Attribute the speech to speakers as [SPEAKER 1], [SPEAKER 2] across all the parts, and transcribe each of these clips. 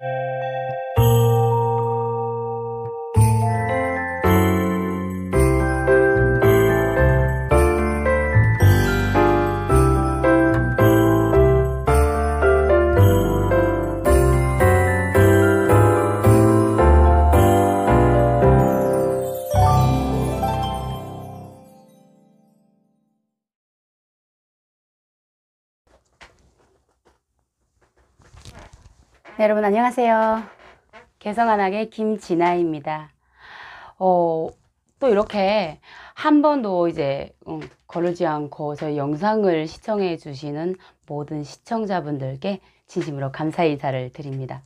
[SPEAKER 1] uh. 네, 여러분 안녕하세요. 개성한학의 김진아입니다. 어, 또 이렇게 한 번도 이제 음, 거르지 않고 저희 영상을 시청해 주시는 모든 시청자분들께 진심으로 감사 인사를 드립니다.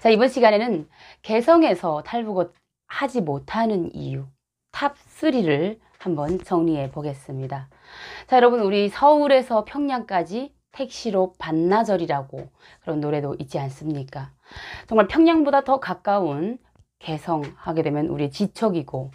[SPEAKER 1] 자, 이번 시간에는 개성에서 탈북을 하지 못하는 이유 탑3를 한번 정리해 보겠습니다. 자, 여러분 우리 서울에서 평양까지 택시로 반나절이라고 그런 노래도 있지 않습니까? 정말 평양보다 더 가까운 개성 하게 되면 우리 지척이고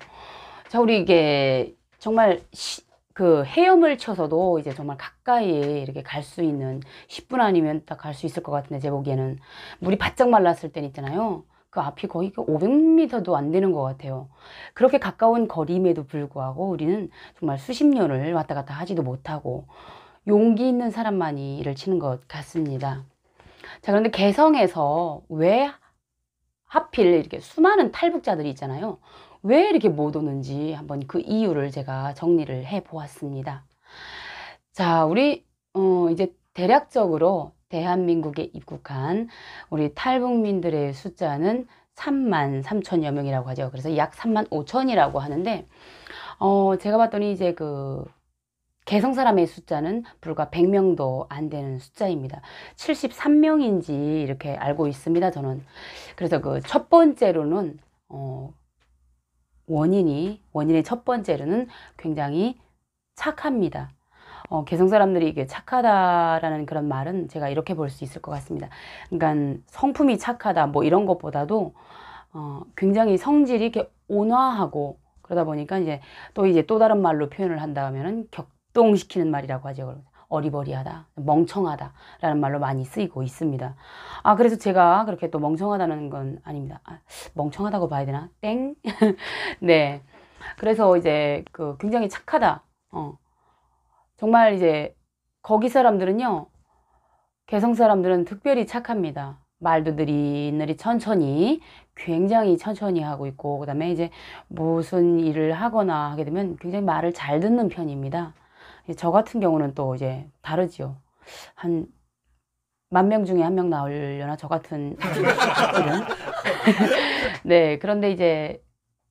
[SPEAKER 1] 자 우리 이게 정말 시, 그 헤엄을 쳐서도 이제 정말 가까이 이렇게 갈 수 있는 10분 아니면 딱 갈 수 있을 것 같은데 제 보기에는 물이 바짝 말랐을 땐 있잖아요 그 앞이 거의 500m도 그 안 되는 것 같아요 그렇게 가까운 거리임에도 불구하고 우리는 정말 수십 년을 왔다 갔다 하지도 못하고 용기 있는 사람만이 일을 치는 것 같습니다. 자, 그런데 개성에서 왜 하필 이렇게 수많은 탈북자들이 있잖아요. 왜 이렇게 못 오는지 한번 그 이유를 제가 정리를 해 보았습니다. 자, 우리, 어, 이제 대략적으로 대한민국에 입국한 우리 탈북민들의 숫자는 3만 3천여 명이라고 하죠. 그래서 약 3만 5천이라고 하는데, 어, 제가 봤더니 이제 그 개성 사람의 숫자는 불과 100명도 안 되는 숫자입니다. 73명인지 이렇게 알고 있습니다, 저는. 그래서 그 첫 번째로는, 어, 원인이, 원인의 첫 번째로는 굉장히 착합니다. 어, 개성 사람들이 이게 착하다라는 그런 말은 제가 이렇게 볼 수 있을 것 같습니다. 그러니까 성품이 착하다 뭐 이런 것보다도 어, 굉장히 성질이 이렇게 온화하고 그러다 보니까 이제 또 이제 또 다른 말로 표현을 한다면은 격 똥시키는 말이라고 하죠. 어리버리하다, 멍청하다라는 말로 많이 쓰이고 있습니다. 아 그래서 제가 그렇게 또 멍청하다는 건 아닙니다. 아, 멍청하다고 봐야 되나? 땡. 네. 그래서 이제 그 굉장히 착하다. 어. 정말 이제 거기 사람들은요. 개성 사람들은 특별히 착합니다. 말도 느리느리 천천히 굉장히 천천히 하고 있고 그다음에 이제 무슨 일을 하거나 하게 되면 굉장히 말을 잘 듣는 편입니다. 예, 저 같은 경우는 또 이제 다르지요. 한 만 명 중에 한 명 나오려나 저 같은 네 그런데 이제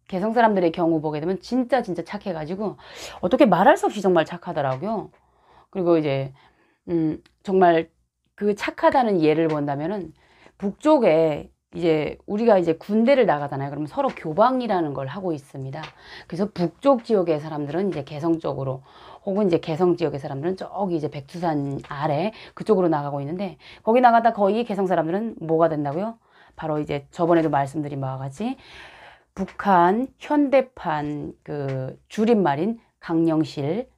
[SPEAKER 1] 개성 사람들의 경우 보게 되면 진짜 진짜 착해가지고 어떻게 말할 수 없이 정말 착하더라고요. 그리고 이제 음 정말 그 착하다는 예를 본다면은 북쪽에 이제 우리가 이제 군대를 나가잖아요. 그러면 서로 교방이라는 걸 하고 있습니다. 그래서 북쪽 지역의 사람들은 이제 개성 쪽으로 혹은 이제 개성 지역의 사람들은 저기 이제 백두산 아래 그쪽으로 나가고 있는데 거기 나가다 거의 개성 사람들은 뭐가 된다고요? 바로 이제 저번에도 말씀드린 바와 같이 북한 현대판 그 줄임말인 강령실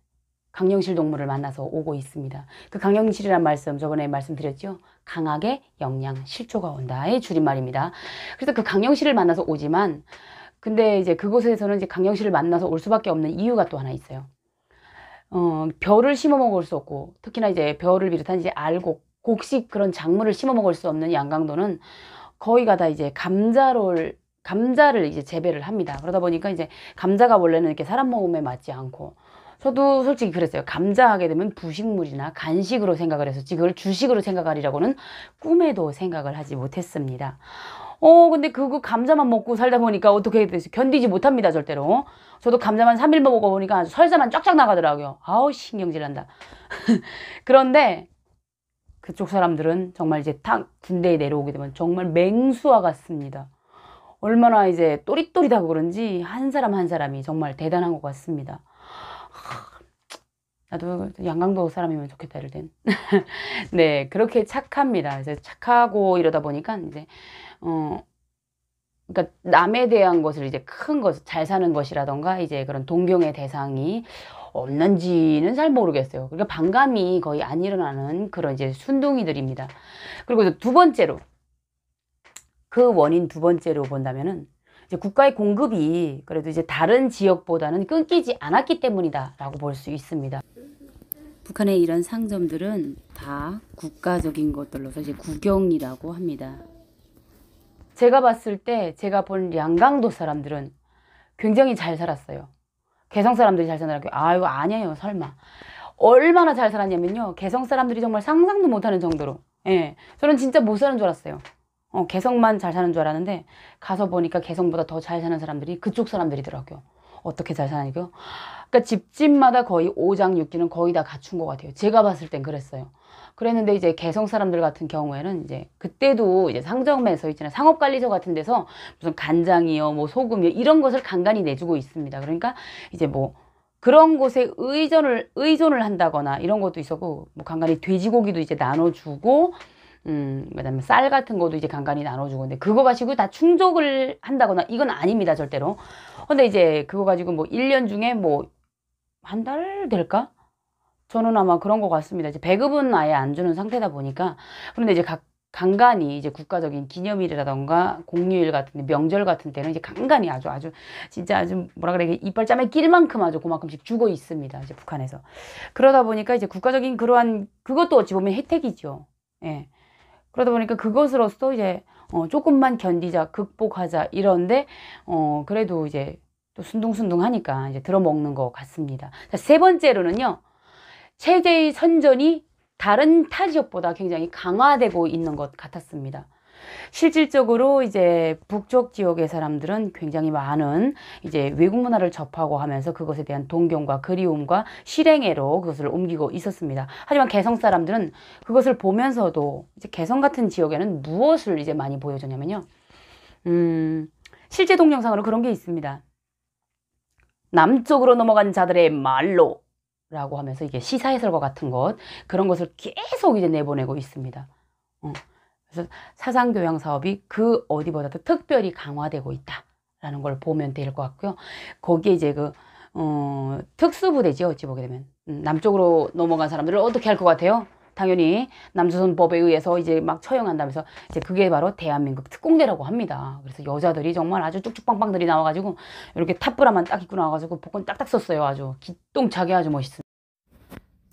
[SPEAKER 1] 강령실 동물을 만나서 오고 있습니다. 그 강령실이란 말씀 저번에 말씀드렸죠. 강하게 영양 실조가 온다의 줄임말입니다. 그래서 그 강령실을 만나서 오지만 근데 이제 그곳에서는 이제 강령실을 만나서 올 수밖에 없는 이유가 또 하나 있어요. 어, 벼를 심어 먹을 수 없고 특히나 이제 벼를 비롯한 이제 알곡, 곡식 그런 작물을 심어 먹을 수 없는 양강도는 거의가 다 이제 감자를 감자를 이제 재배를 합니다. 그러다 보니까 이제 감자가 원래는 이렇게 사람 몸에 맞지 않고 저도 솔직히 그랬어요. 감자하게 되면 부식물이나 간식으로 생각을 했었지 그걸 주식으로 생각하리라고는 꿈에도 생각을 하지 못했습니다. 어 근데 그거 감자만 먹고 살다 보니까 어떻게 됐어요? 견디지 못합니다 절대로 저도 감자만 3일만 먹어보니까 설사만 쫙쫙 나가더라고요 아우 신경질난다 그런데 그쪽 사람들은 정말 이제 탁 군대에 내려오게 되면 정말 맹수와 같습니다 얼마나 이제 또릿또리다고 그런지 한 사람 한 사람이 정말 대단한 것 같습니다 나도 양강도 사람이면 좋겠다 이럴 땐. 네, 그렇게 착합니다. 이제 착하고 이러다 보니까 이제 어 그러니까 남에 대한 것을 이제 큰 것, 잘 사는 것이라던가 이제 그런 동경의 대상이 없는지는 잘 모르겠어요. 그러니까 반감이 거의 안 일어나는 그런 이제 순둥이들입니다. 그리고 두 번째로 그 원인 두 번째로 본다면은 이제 국가의 공급이 그래도 이제 다른 지역보다는 끊기지 않았기 때문이다라고 볼 수 있습니다. 북한의 이런 상점들은 다 국가적인 것들로서 이 국영이라고 합니다. 제가 봤을 때 제가 본 양강도 사람들은 굉장히 잘 살았어요. 개성 사람들이 잘 살았고 아유 아니에요 설마 얼마나 잘 살았냐면요 개성 사람들이 정말 상상도 못하는 정도로 예 저는 진짜 못 사는 줄 알았어요. 어, 개성만 잘 사는 줄 알았는데 가서 보니까 개성보다 더 잘 사는 사람들이 그쪽 사람들이더라고요. 어떻게 잘 사는지요? 그러니까 집집마다 거의 5장 6기는 거의 다 갖춘 것 같아요. 제가 봤을 땐 그랬어요. 그랬는데 이제 개성 사람들 같은 경우에는 이제 그때도 이제 상점에서 있잖아요. 상업관리소 같은 데서 무슨 간장이요, 뭐 소금이요 이런 것을 간간히 내주고 있습니다. 그러니까 이제 뭐 그런 곳에 의존을 의존을 한다거나 이런 것도 있었고 뭐 간간히 돼지고기도 이제 나눠주고 음, 그다음에 쌀 같은 것도 이제 간간히 나눠주고 근데 그거 가지고 다 충족을 한다거나 이건 아닙니다 절대로. 근데 이제 그거 가지고 뭐 1년 중에 뭐 한 달 될까? 저는 아마 그런 것 같습니다. 이제 배급은 아예 안 주는 상태다 보니까 그런데 이제 각 간간히 이제 국가적인 기념일이라던가 공휴일 같은 명절 같은 때는 이제 간간히 아주 아주 진짜 아주 뭐라 그래 이빨 짬에 낄 만큼 아주 그만큼씩 주고 있습니다. 이제 북한에서. 그러다 보니까 이제 국가적인 그러한 그것도 어찌 보면 혜택이죠. 예. 그러다 보니까 그것으로서 이제 어, 조금만 견디자, 극복하자 이런데 어, 그래도 이제 또 순둥순둥하니까 이제 들어먹는 것 같습니다. 자, 세 번째로는요. 체제의 선전이 다른 타지역보다 굉장히 강화되고 있는 것 같았습니다. 실질적으로 이제 북쪽 지역의 사람들은 굉장히 많은 이제 외국 문화를 접하고 하면서 그것에 대한 동경과 그리움과 실행애로 그것을 옮기고 있었습니다. 하지만 개성 사람들은 그것을 보면서도 이제 개성 같은 지역에는 무엇을 이제 많이 보여줬냐면요. 음, 실제 동영상으로 그런 게 있습니다. 남쪽으로 넘어간 자들의 말로 라고 하면서 이게 시사해설과 같은 것 그런 것을 계속 이제 내보내고 있습니다. 어. 그래서 사상 교양 사업이 그 어디보다도 특별히 강화되고 있다라는 걸 보면 될 것 같고요. 거기에 이제 그 어, 특수부대죠 어찌 보게 되면 음, 남쪽으로 넘어간 사람들을 어떻게 할 것 같아요? 당연히 남조선법에 의해서 이제 막 처형한다면서 이제 그게 바로 대한민국 특공대라고 합니다. 그래서 여자들이 정말 아주 쭉쭉빵빵들이 나와가지고 이렇게 탑브라만 딱 입고 나와가지고 복권 딱딱 썼어요. 아주 기똥차게 아주 멋있습니다.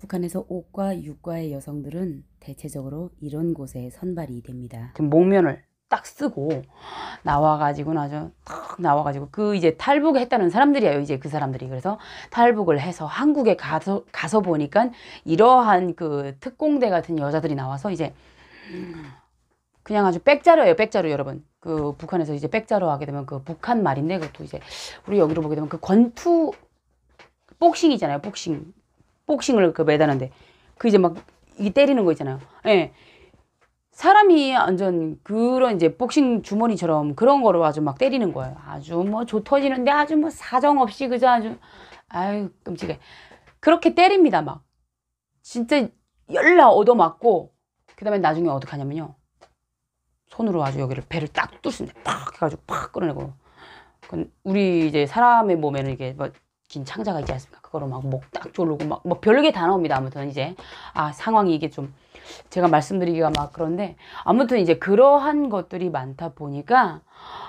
[SPEAKER 1] 북한에서 5과 육과의 여성들은 대체적으로 이런 곳에 선발이 됩니다. 목면을 딱 쓰고 나와가지고 나죠 탁 나와가지고 그 이제 탈북을 했다는 사람들이에요 이제 그 사람들이 그래서 탈북을 해서 한국에 가서 가서 보니까 이러한 그 특공대 같은 여자들이 나와서 이제 그냥 아주 백자루예요 백자루 여러분 그 북한에서 이제 백자루 하게 되면 그 북한 말인데 그것도 이제 우리 여기로 보게 되면 그 권투 복싱이잖아요 복싱 복싱을 그 매다는데 그 이제 막 이 때리는 거 있잖아요. 예. 사람이 완전 그런 이제 복싱 주머니처럼 그런 거로 아주 막 때리는 거예요. 아주 뭐 조터지는데 아주 뭐 사정없이 그저 아주 아유 끔찍해. 그렇게 때립니다 막. 진짜 열나 얻어맞고 그 다음에 나중에 어떡하냐면요. 손으로 아주 여기를 배를 딱 뚫습니다. 팍 해가지고 팍 끌어내고. 우리 이제 사람의 몸에는 이게 막 뭐진 창자가 있지 않습니까? 그거로 막 목 딱 졸르고 막 뭐 별게 다 나옵니다. 아무튼 이제 아 상황이 이게 좀 제가 말씀드리기가 막 그런데 아무튼 이제 그러한 것들이 많다 보니까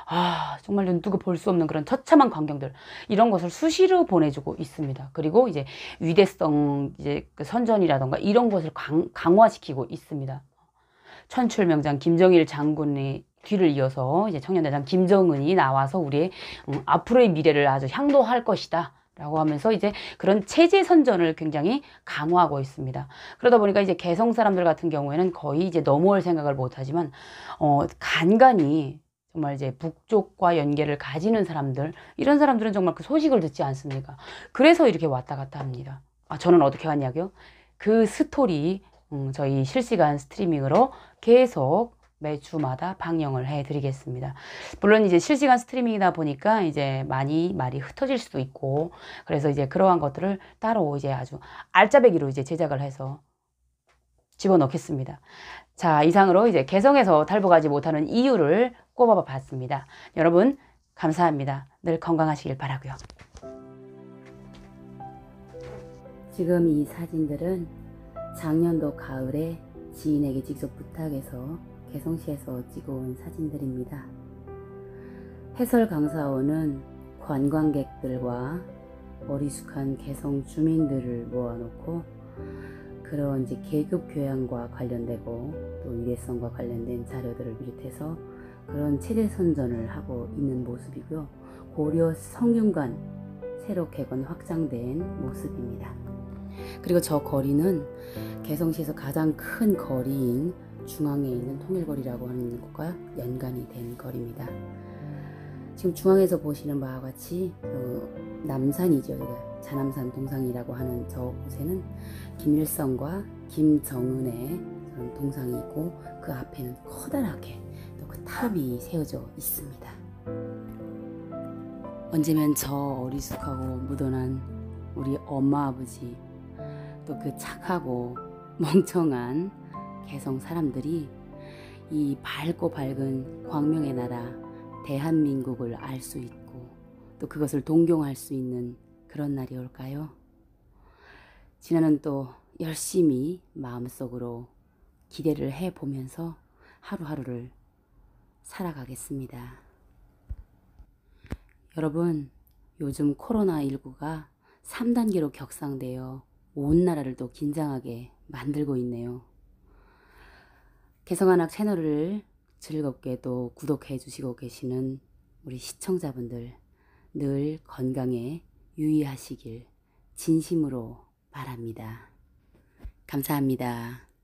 [SPEAKER 1] 아 정말 눈뜨고 볼 수 없는 그런 처참한 광경들 이런 것을 수시로 보내주고 있습니다. 그리고 이제 위대성 이제 그 선전이라던가 이런 것을 강, 강화시키고 있습니다. 천출명장 김정일 장군의 뒤를 이어서 이제 청년대장 김정은이 나와서 우리의 음, 앞으로의 미래를 아주 향도할 것이다. 라고 하면서 이제 그런 체제 선전을 굉장히 강화하고 있습니다. 그러다 보니까 이제 개성 사람들 같은 경우에는 거의 이제 넘어올 생각을 못하지만, 어, 간간이 정말 이제 북쪽과 연계를 가지는 사람들, 이런 사람들은 정말 그 소식을 듣지 않습니까? 그래서 이렇게 왔다 갔다 합니다. 아, 저는 어떻게 왔냐고요? 그 스토리, 음, 저희 실시간 스트리밍으로 계속 매주마다 방영을 해드리겠습니다. 물론 이제 실시간 스트리밍이다 보니까 이제 많이 말이 흩어질 수도 있고 그래서 이제 그러한 것들을 따로 이제 아주 알짜배기로 이제 제작을 해서 집어넣겠습니다. 자 이상으로 이제 개성에서 탈북하지 못하는 이유를 꼽아 봤습니다. 여러분 감사합니다. 늘 건강하시길 바라고요. 지금 이 사진들은 작년도 가을에 지인에게 직접 부탁해서 개성시에서 찍어온 사진들입니다. 해설 강사원은 관광객들과 어리숙한 개성 주민들을 모아놓고 그런 이제 계급 교양과 관련되고 또 미래성과 관련된 자료들을 비롯해서 그런 체제 선전을 하고 있는 모습이고요. 고려 성균관 새로 개건 확장된 모습입니다. 그리고 저 거리는 개성시에서 가장 큰 거리인 중앙에 있는 통일거리라고 하는 곳과 연관이 된 거리입니다. 지금 중앙에서 보시는 바와 같이 그 남산이죠. 자남산 동상이라고 하는 저 곳에는 김일성과 김정은의 동상이 있고 그 앞에는 커다랗게 또그 탑이 세워져 있습니다. 언제면 저 어리숙하고 무던한 우리 엄마 아버지 또 그 착하고 멍청한 개성 사람들이 이 밝고 밝은 광명의 나라 대한민국을 알 수 있고 또 그것을 동경할 수 있는 그런 날이 올까요? 지나는 또 열심히 마음속으로 기대를 해보면서 하루하루를 살아가겠습니다. 여러분, 요즘 코로나19가 3단계로 격상되어 온 나라를 또 긴장하게 만들고 있네요. 개성한학 채널을 즐겁게도 구독해 주시고 계시는 우리 시청자분들 늘 건강에 유의하시길 진심으로 바랍니다. 감사합니다.